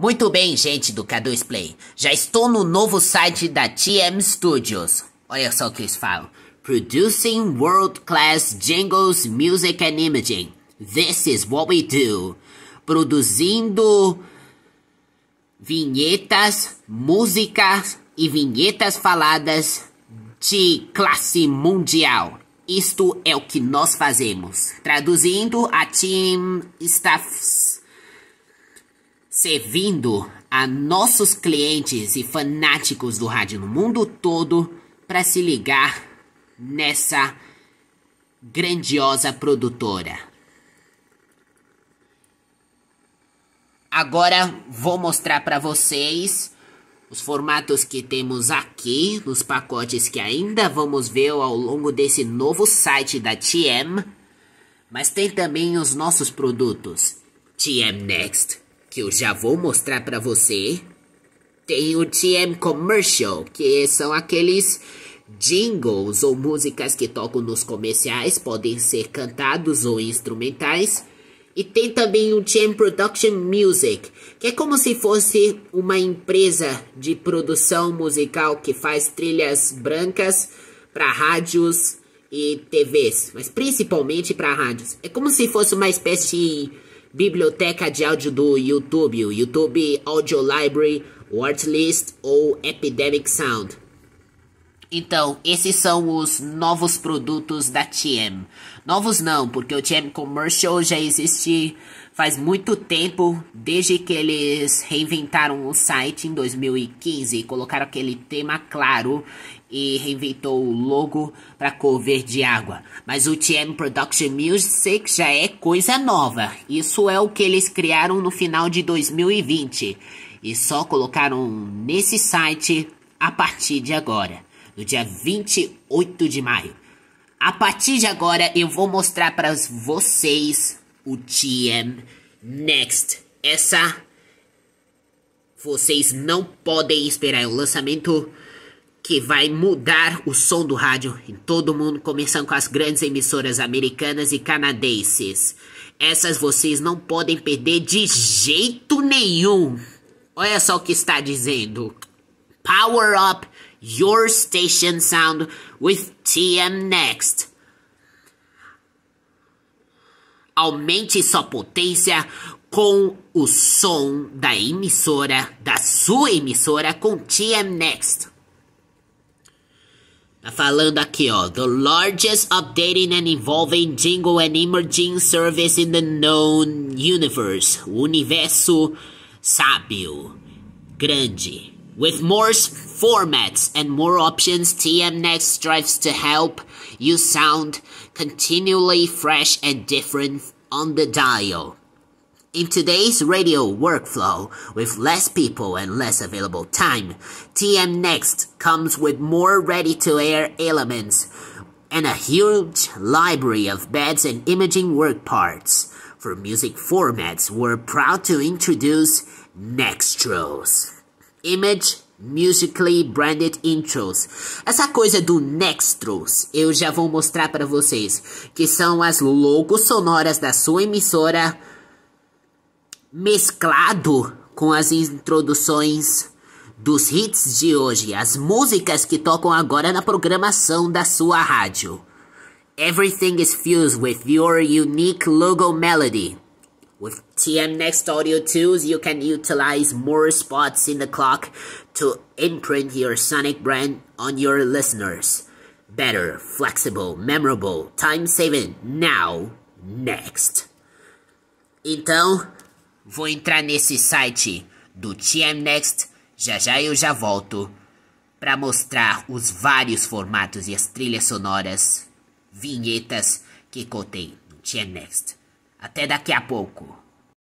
Muito bem, gente do K2 Play. Já estou no novo site da TM Studios. Olha só o que eles falam. Producing World Class Jingles, Music and Imaging. This is what we do. Produzindo vinhetas, músicas e vinhetas faladas de classe mundial. Isto é o que nós fazemos. Traduzindo, a Team Staffs servindo a nossos clientes e fanáticos do rádio no mundo todo para se ligar nessa grandiosa produtora. Agora vou mostrar para vocês os formatos que temos aqui, os pacotes que ainda vamos ver ao longo desse novo site da TM, mas tem também os nossos produtos TM Next que eu já vou mostrar para você. Tem o TM Commercial, que são aqueles jingles ou músicas que tocam nos comerciais, podem ser cantados ou instrumentais. E tem também o TM Production Music, que é como se fosse uma empresa de produção musical que faz trilhas brancas para rádios e TVs, mas principalmente para rádios. É como se fosse uma espécie de biblioteca de áudio do YouTube, o YouTube Audio Library, Wordlist ou Epidemic Sound. Então, esses são os novos produtos da TM. Novos não, porque o TM Commercial já existe faz muito tempo, desde que eles reinventaram o site em 2015 colocaram aquele tema claro e reinventou o logo para cor verde água. Mas o TM Production Music já é coisa nova. Isso é o que eles criaram no final de 2020 e só colocaram nesse site a partir de agora no dia 28 de maio. A partir de agora eu vou mostrar para vocês o TM Next. Essa vocês não podem esperar. É o lançamento que vai mudar o som do rádio em todo o mundo, começando com as grandes emissoras americanas e canadenses. Essas vocês não podem perder de jeito nenhum. Olha só o que está dizendo. Power up Your Station Sound with TM Next. Aumente sua potência com o som da emissora, da sua emissora, com TM Next. Tá falando aqui, ó. The largest updating and evolving jingle and emerging service in the known universe. O universo sábio, grande. With more formats and more options, TM Next strives to help you sound continually fresh and different on the dial. In today's radio workflow, with less people and less available time, TM Next comes with more ready-to-air elements and a huge library of beds and imaging work parts. For music formats, we're proud to introduce Nextros. Image Musically Branded Intros. Essa coisa do Nextros, eu já vou mostrar para vocês, que são as logos sonoras da sua emissora mesclado com as introduções dos hits de hoje, as músicas que tocam agora na programação da sua rádio. Everything is fused with your unique logo melody. With TM Next Audio tools, you can utilize more spots in the clock to imprint your sonic brand on your listeners. Better, flexible, memorable, time saving, now, next. Então, vou entrar nesse site do TM Next, já já eu já volto para mostrar os vários formatos e as trilhas sonoras, vinhetas que contém no TM Next. Até daqui a pouco.